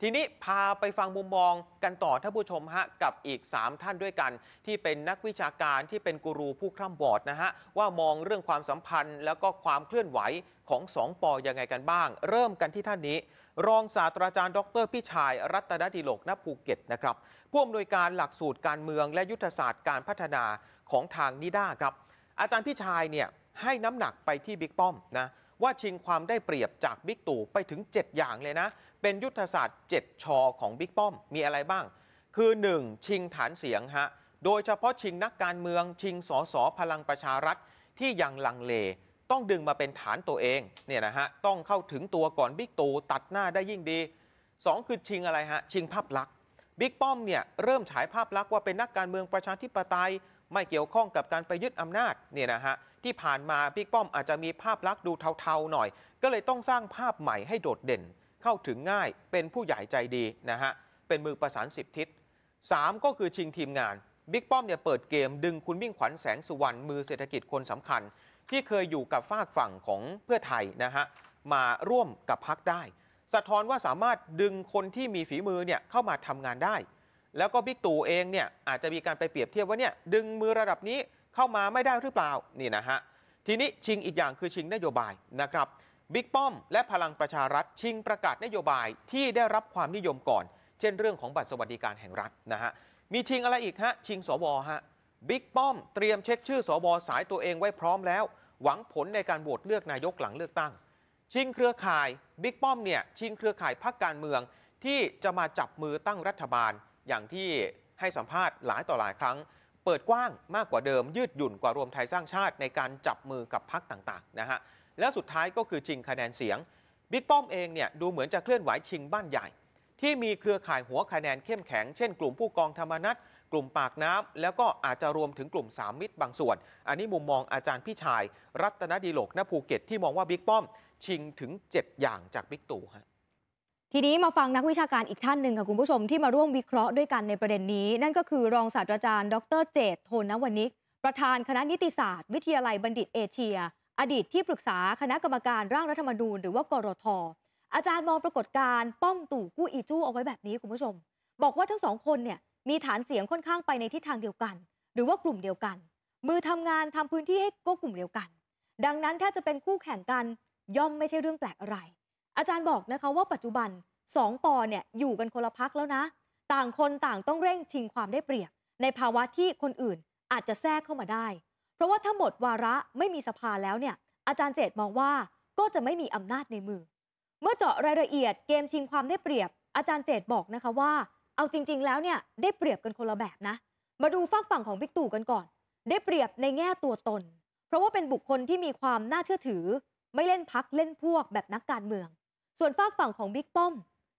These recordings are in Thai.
ทีนี้พาไปฟังมุมมองกันต่อท่านผู้ชมฮะ กับอีก 3 ท่านด้วยกัน ที่เป็นนักวิชาการที่เป็นกูรูผู้คร่ำบอดนะฮะ ว่ามองเรื่องความสัมพันธ์ แล้วก็ความเคลื่อนไหวของ 2ปอยังไงกันบ้าง เริ่มกันที่ท่านนี้ รองศาสตราจารย์ ดรพิชัยรัตนดิโลกณภูเก็ตนะครับผู้อำนวยการหลักสูตรการเมืองและยุทธศาสตร์การพัฒนาของทางนิด้าครับอาจารย์พิชัยเนี่ยให้น้ำหนักไปที่บิ๊กป้อมนะว่าชิงความได้เปรียบจากบิ๊กตู่ไปถึง 7 อย่างเลยนะ เป็นยุทธศาสตร์ 7ชอของบิ๊กป้อม มีอะไรบ้าง คือ 1. ชิงฐานเสียงฮะ โดยเฉพาะชิงนักการเมืองชิงสอสอพลังประชารัฐที่ยังลังเลต้องดึงมาเป็นฐานตัวเองเนี่ยนะฮะต้องเข้าถึงตัวก่อนบิ๊กตู่ตัดหน้าได้ยิ่งดี2 คือชิงอะไรฮะ ชิงภาพลักษณบิ๊กป้อมเนี่ยเริ่มฉายภาพลักษณ์ว่าเป็นนักการเมืองประชาธิปไตยไม่เกี่ยวข้องกับการไปยึดอำนาจเนี่ยนะฮะที่ผ่านมาบิ๊กป้อมอาจจะมีภาพลักษณ์ดูเทาๆหน่อย ก็เลยต้องสร้างภาพใหม่ให้โดดเด่นเข้าถึงง่ายเป็นผู้ใหญ่ใจดีนะฮะเป็นมือประสานสิบทิศ3ก็คือชิงทีมงานบิ๊กป้อมเนี่ยเปิดเกมดึงคุณมิ่งขวัญแสงสุวรรณมือเศรษฐกิจคนสำคัญที่เคยอยู่กับฝากฝั่งของเพื่อไทยนะฮะมาร่วมกับพักได้สะท้อนว่าสามารถดึงคนที่มีฝีมือเนี่ยเข้ามาทำงานได้ แล้วก็บิ๊กตู่เองเนี่ยอาจจะมีการไปเปรียบเทียบว่าเนี่ยดึงมือระดับนี้เข้ามาไม่ได้หรือเปล่านี่นะฮะ ทีนี้ชิงอีกอย่างคือชิงนโยบายนะครับบิ๊กป้อมและพลังประชารัฐชิงประกาศนโยบายที่ได้รับความนิยมก่อน เช่นเรื่องของบัตรสวัสดิการแห่งรัฐนะฮะมีชิงอะไรอีกฮะชิงสวฮะบิ๊กป้อมเตรียมเช็คชื่อสวสายตัวเองไว้พร้อมแล้วหวังผลในการโหวตเลือกนายกหลังเลือกตั้งชิงเครือข่ายบิ๊กป้อมเนี่ยชิงเครือข่ายพรรคการเมืองที่จะมาจับมือตั้งรัฐบาลอย่างที่ให้สัมภาษณ์หลายต่อหลายครั้ง เปิดกว้างมากกว่าเดิมยืดหยุ่นกว่ารวมไทยสร้างชาติในการจับมือกับพรรคต่าง ๆ นะฮะและสุดท้ายก็คือชิงคะแนนเสียงบิ๊กป้อมเองเนี่ยดูเหมือนจะเคลื่อนไหวชิงบ้านใหญ่ที่มีเครือข่ายหัวคะแนนเข้มแข็ง เช่นกลุ่มผู้กองธรรมนัฐกลุ่มปากน้ำ แล้วก็อาจจะรวมถึงกลุ่มสามมิตรบางส่วน อันนี้มุมมองอาจารย์พี่ชาย รัตนดีโลกนภูเก็ตที่มองว่าบิ๊กป้อมชิงถึง 7 อย่างจากบิ๊กตู่ฮะทีนี้มาฟังนักวิชาการอีกท่านหนึ่งค่ะ คุณผู้ชมที่มาร่วมวิเคราะห์ด้วยกันในประเด็นนี้นั่นก็คือรองศาสตราจารย์ ดรเจตโทนวนิกประธานคณะนิติศาสตร์ วิทยาลัยบัณฑิตเอเชีย อดีตที่ปรึกษาคณะกรรมการร่างรัฐธรรมนูญหรือว่ากรทอาจารย์มองปรากฏการณ์ป้อมตู่กู้อีจู้เอาไว้แบบนี้คุณผู้ชม บอกว่าทั้งสองคนเนี่ยมีฐานเสียงค่อนข้างไปในทิศทางเดียวกัน หรือว่ากลุ่มเดียวกัน มือทำงานทำพื้นที่ให้ก็กลุ่มเดียวกัน ดังนั้นถ้าจะเป็นคู่แข่งกันย่อมไม่ใช่เรื่องแปลกอะไร อาจารย์บอกนะคะว่าปัจจุบันสองปอเนี่ยอยู่กันคนละพักแล้วนะ ต่างคนต่างต้องเร่งชิงความได้เปรียบ ในภาวะที่คนอื่นอาจจะแทรกเข้ามาได้ เพราะว่าถ้าหมดวาระไม่มีสภาแล้วเนี่ยอาจารย์เจตมองว่าก็จะไม่มีอำนาจในมือ เมื่อเจาะรายละเอียดเกมชิงความได้เปรียบ อาจารย์เจตบอกนะคะว่า เอาจริงๆแล้วเนี่ยได้เปรียบกันคนละแบบนะ มาดูฝั่งฝั่งของบิ๊กตู่กันก่อน ได้เปรียบในแง่ตัวตน เพราะว่าเป็นบุคคลที่มีความน่าเชื่อถือไม่เล่นพักเล่นพวกแบบนักการเมือง ส่วนฝากฝั่งของบิ๊กป้อม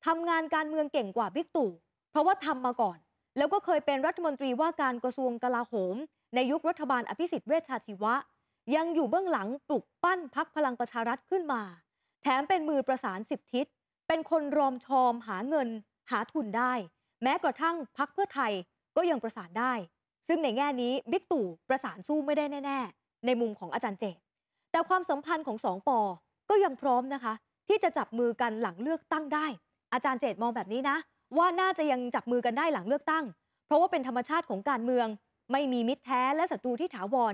ทำงานการเมืองเก่งกว่าบิ๊กตู่เพราะว่าทำมาก่อน แล้วก็เคยเป็นรัฐมนตรีว่าการกระทรวงกลาโหมในยุครัฐบาลอภิสิทธิ์เวชชาชีวะ ยังอยู่เบื้องหลังปลุกปั้นพักพลังประชารัฐขึ้นมา แถมเป็นมือประสานสิบทิศ เป็นคนรอมชอมหาเงิน หาทุนได้ แม้กระทั่งพักเพื่อไทยก็ยังประสานได้ ซึ่งในแง่นี้บิ๊กตู่ประสานสู้ไม่ได้แน่ ๆ ในมุมของอาจารย์เจตแต่ความสัมพันธ์ของสองปอก็ยังพร้อมนะคะ ที่จะจับมือกันหลังเลือกตั้งได้ อาจารย์เจตมองแบบนี้นะ ว่าน่าจะยังจับมือกันได้หลังเลือกตั้ง เพราะว่าเป็นธรรมชาติของการเมือง ไม่มีมิตรแท้ และศัตรูที่ถาวร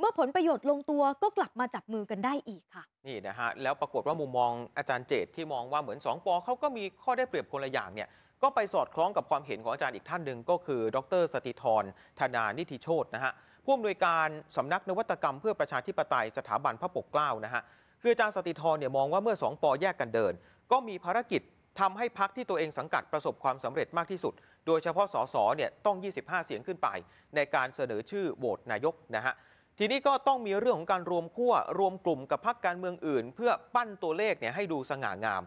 เมื่อผลประโยชน์ลงตัวก็กลับมาจับมือกันได้อีกค่ะ นี่นะฮะ แล้วปรากฏว่ามุมมอง อาจารย์เจตที่มองว่าเหมือนสองปอเขาก็มีข้อได้เปรียบคนละอย่างเนี่ย ก็ไปสอดคล้องกับความเห็นของอาจารย์อีกท่านหนึ่งก็คือ ดรสติธร ธนานิติโชตนะฮะผู้อำนวยการสำนักนวัตกรรมเพื่อประชาธิปไตยสถาบันพระปกเกล้านะฮะ คืออาจารย์สติธรเนี่ยมองว่าเมื่อสองปอแยกกันเดิน ก็มีภารกิจทำให้พักที่ตัวเองสังกัดประสบความสำเร็จมากที่สุด โดยเฉพาะสสเนี่ยต้อง 25 เสียงขึ้นไป ในการเสนอชื่อโหวตนายกนะฮะทีนี้ก็ต้องมีเรื่องของการรวมขั้วรวมกลุ่มกับพักการเมืองอื่น เพื่อปั้นตัวเลขเนี่ยให้ดูสง่างาม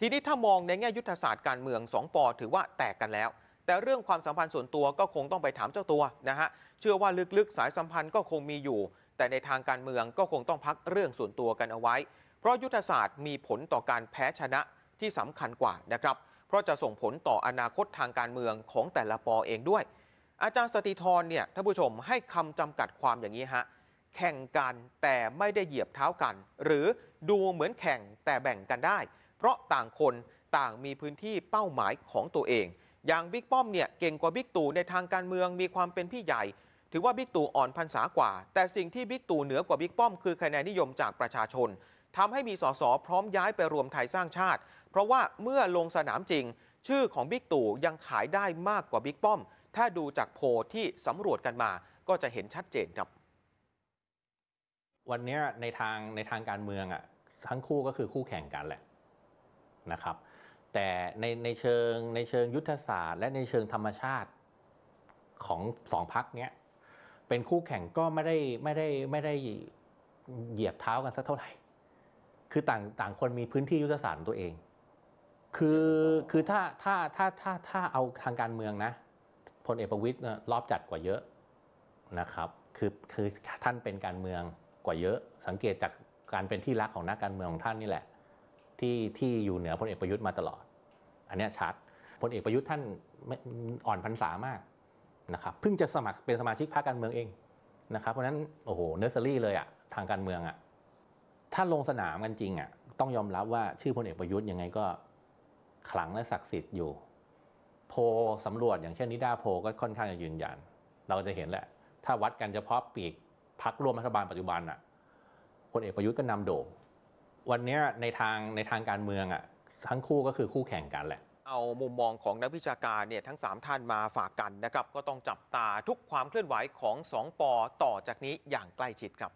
ทีนี้ถ้ามองในแง่ยุทธศาสตร์การเมืองสองปอถือว่าแตกกันแล้วแต่เรื่องความสัมพันธ์ส่วนตัวก็คงต้องไปถามเจ้าตัวนะฮะ เชื่อว่าลึกๆ สายสัมพันธ์ก็คงมีอยู่ แต่ในทางการเมืองก็คงต้องพักเรื่องส่วนตัวกันเอาไว้ เพราะยุทธศาสตร์มีผลต่อการแพ้ชนะที่สำคัญกว่านะครับ เพราะจะส่งผลต่ออนาคตทางการเมืองของแต่ละปอเองด้วย อาจารย์สติธรเนี่ยท่านผู้ชมให้คำจำกัดความอย่างนี้ฮะ แข่งกันแต่ไม่ได้เหยียบเท้ากัน หรือดูเหมือนแข่งแต่แบ่งกันได้ เพราะต่างคนต่างมีพื้นที่เป้าหมายของตัวเองอย่างบิ๊กป้อมเนี่ยเก่งกว่าบิ๊กตู่ในทางการเมืองมีความเป็นพี่ใหญ่ถือว่าบิ๊กตู่อ่อนพรรษากว่า แต่สิ่งที่บิ๊กตู่เหนือกว่าบิ๊กป้อมคือคะแนนนิยมจากประชาชน ทำให้มีสสพร้อมย้ายไปรวมไทยสร้างชาติ เพราะว่าเมื่อลงสนามจริง ชื่อของบิ๊กตู่ยังขายได้มากกว่าบิ๊กป้อมถ้าดูจากโพที่สำรวจกันมาก็จะเห็นชัดเจนครับ วันนี้ในทางในทางการเมืองอ่ะทั้งคู่ก็คือคู่แข่งกันแหละนะครับแต่ในในเชิงในเชิงยุทธศาสตร์และในเชิงธรรมชาติของสองพักเนี้ยเป็นคู่แข่งก็ไม่ได้ไม่ได้ไม่ได้เหยียบเท้ากันสักเท่าไหร่คือต่างต่างคนมีพื้นที่ยุทธศาสตร์ตัวเอง คือคือถ้าถ้าถ้าถ้าถ้าเอาทางการเมืองนะพลเอกประวิตย์รอบจัดกว่าเยอะนะครับคือคือท่านเป็นการเมืองกว่าเยอะ สังเกตจากการเป็นที่รักของนักการเมืองของท่านนี่แหละที่ที่อยู่เหนือพลเอกประยุทธ์มาตลอด อันนี้ชัด พลเอกประยุทธ์ท่านอ่อนพรรษามากนะครับ เพิ่งจะสมัครเป็นสมาชิกพรรคการเมืองเองนะครับ เพราะนั้นโอ้โหเนอร์เซอรี่เลยอะทางการเมืองอะถ้าลงสนามกันจริงอะต้องยอมรับว่าชื่อพลเอกประยุทธ์ยังไงก็ ขลังและศักดิ์สิทธิ์อยู่ โพสำรวจอย่างเช่นนิดาโพ ก็ค่อนข้างจะยืนยันเราจะเห็นแหละ ถ้าวัดกันเฉพาะปีกพักร่วมรัฐบาลปัจจุบันอะพลเอกประยุทธ์ก็นำโด่งวันนี้ในทางในทางการเมืองอ่ะทั้งคู่ก็คือคู่แข่งกันแหละ เอามุมมองของนักวิชาการเนี่ยทั้ง 3 ท่านมาฝากกันนะครับ ก็ต้องจับตาทุกความเคลื่อนไหวของ 2ปอต่อจากนี้อย่างใกล้ชิดครับ